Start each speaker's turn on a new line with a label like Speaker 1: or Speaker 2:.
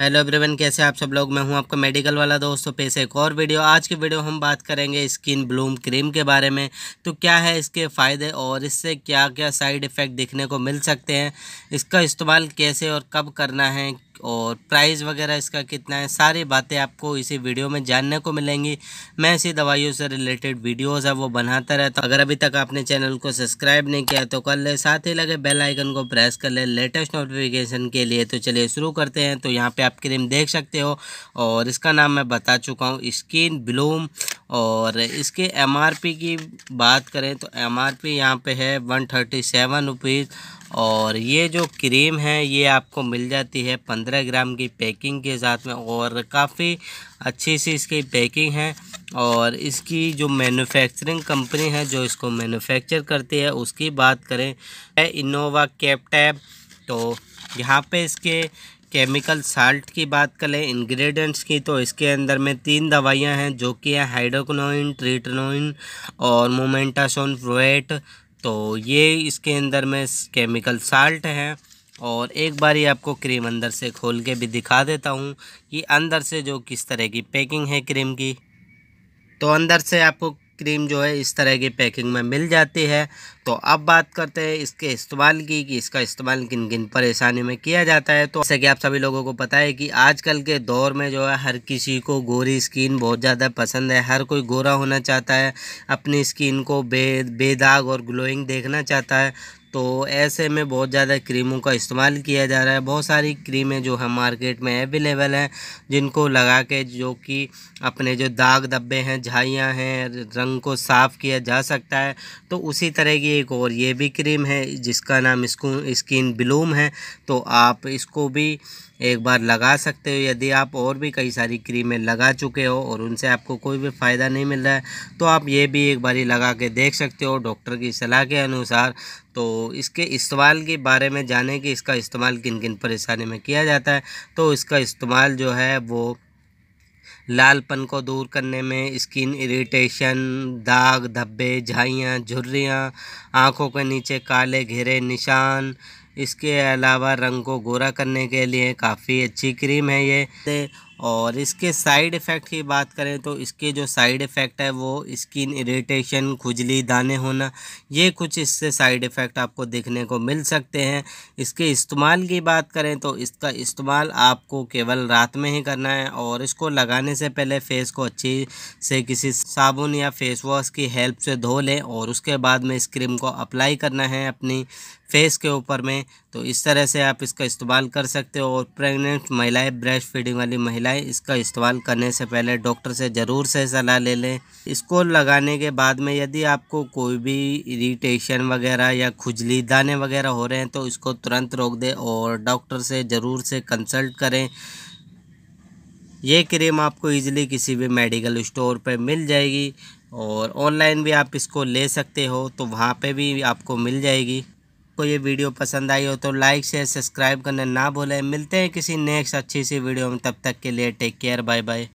Speaker 1: hello everyone कैसे आप सब लोग मैं हूं आपका मेडिकल वाला दोस्तों पैसे एक और वीडियो आज की वीडियो हम बात करेंगे स्किन ब्लूम क्रीम के बारे में तो क्या है इसके फ़ायदे और इससे क्या क्या साइड इफ़ेक्ट देखने को मिल सकते हैं इसका इस्तेमाल कैसे और कब करना है और प्राइस वगैरह इसका कितना है सारी बातें आपको इसी वीडियो में जानने को मिलेंगी मैं ऐसी दवाइयों से रिलेटेड वीडियोस है वो बनाता रहता हूँ अगर अभी तक आपने चैनल को सब्सक्राइब नहीं किया तो कर ले साथ ही लगे बेल आइकन को प्रेस कर ले लेटेस्ट नोटिफिकेशन के लिए तो चलिए शुरू करते हैं तो यहाँ पर आप क्रीम देख सकते हो और इसका नाम मैं बता चुका हूँ स्किन ब्लूम और इसके एमआरपी की बात करें तो एमआरपी आर यहाँ पर है वन थर्टी सेवन रुपीज़ और ये जो क्रीम है ये आपको मिल जाती है पंद्रह ग्राम की पैकिंग के साथ में और काफ़ी अच्छी सी इसकी पैकिंग है और इसकी जो मैन्युफैक्चरिंग कंपनी है जो इसको मैन्युफैक्चर करती है उसकी बात करें इनोवा कैप टैब तो यहाँ पे इसके केमिकल साल्ट की बात करें इंग्रेडिएंट्स की तो इसके अंदर में तीन दवाइयां हैं जो कि है हाइड्रोक्नोइन ट्रीटनोइन और मोमेंटासोन फ्रोएट तो ये इसके अंदर में केमिकल साल्ट हैं और एक बार ही आपको क्रीम अंदर से खोल के भी दिखा देता हूँ कि अंदर से जो किस तरह की पैकिंग है क्रीम की तो अंदर से आपको क्रीम जो है इस तरह की पैकिंग में मिल जाती है तो अब बात करते हैं इसके इस्तेमाल की कि इसका इस्तेमाल किन किन परेशानी में किया जाता है तो जैसे कि आप सभी लोगों को पता है कि आजकल के दौर में जो है हर किसी को गोरी स्किन बहुत ज़्यादा पसंद है हर कोई गोरा होना चाहता है अपनी स्किन को बे बेदाग और ग्लोइंग देखना चाहता है तो ऐसे में बहुत ज़्यादा क्रीमों का इस्तेमाल किया जा रहा है बहुत सारी क्रीमें जो है मार्केट में अवेलेबल हैं जिनको लगा के जो कि अपने जो दाग धब्बे हैं झाइयाँ हैं रंग को साफ़ किया जा सकता है तो उसी तरह की एक और ये भी क्रीम है जिसका नाम स्किन ब्लूम है तो आप इसको भी एक बार लगा सकते हो यदि आप और भी कई सारी क्रीमें लगा चुके हो और उनसे आपको कोई भी फ़ायदा नहीं मिल रहा है तो आप ये भी एक बारी लगा के देख सकते हो डॉक्टर की सलाह के अनुसार तो इसके इस्तेमाल के बारे में जाने कि इसका इस्तेमाल किन किन परेशानी में किया जाता है तो इसका इस्तेमाल जो है वो लालपन को दूर करने में स्किन इरिटेशन दाग धब्बे झाइयाँ झुर्रियाँ आँखों के नीचे काले घेरे निशान इसके अलावा रंग को गोरा करने के लिए काफ़ी अच्छी क्रीम है ये और इसके साइड इफ़ेक्ट की बात करें तो इसके जो साइड इफ़ेक्ट है वो स्किन इरिटेशन खुजली दाने होना ये कुछ इससे साइड इफ़ेक्ट आपको देखने को मिल सकते हैं इसके इस्तेमाल की बात करें तो इसका इस्तेमाल आपको केवल रात में ही करना है और इसको लगाने से पहले फ़ेस को अच्छी से किसी साबुन या फेस वॉश की हेल्प से धो लें और उसके बाद में इस क्रीम को अप्लाई करना है अपनी फेस के ऊपर में तो इस तरह से आप इसका इस्तेमाल कर सकते हो और प्रेग्नेंट महिलाएं ब्रेस्ट फीडिंग वाली महिला लगाएं इसका इस्तेमाल करने से पहले डॉक्टर से ज़रूर से सलाह ले लें इसको लगाने के बाद में यदि आपको कोई भी इरीटेशन वगैरह या खुजली दाने वगैरह हो रहे हैं तो इसको तुरंत रोक दें और डॉक्टर से ज़रूर से कंसल्ट करें ये क्रीम आपको ईजिली किसी भी मेडिकल स्टोर पर मिल जाएगी और ऑनलाइन भी आप इसको ले सकते हो तो वहाँ पे भी आपको मिल जाएगी आपको ये वीडियो पसंद आई हो तो लाइक शेयर सब्सक्राइब करना ना भूलें मिलते हैं किसी नेक्स्ट अच्छी सी वीडियो में तब तक के लिए टेक केयर बाय बाय